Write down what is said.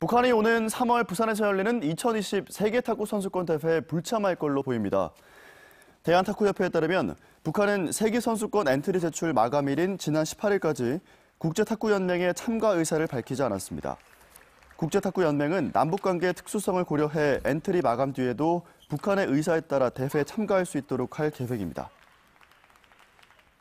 북한이 오는 3월 부산에서 열리는 2020 세계탁구 선수권 대회에 불참할 걸로 보입니다. 대한탁구협회에 따르면 북한은 세계선수권 엔트리 제출 마감일인 지난 18일까지 국제탁구연맹에 참가 의사를 밝히지 않았습니다. 국제탁구연맹은 남북관계 특수성을 고려해 엔트리 마감 뒤에도 북한의 의사에 따라 대회에 참가할 수 있도록 할 계획입니다.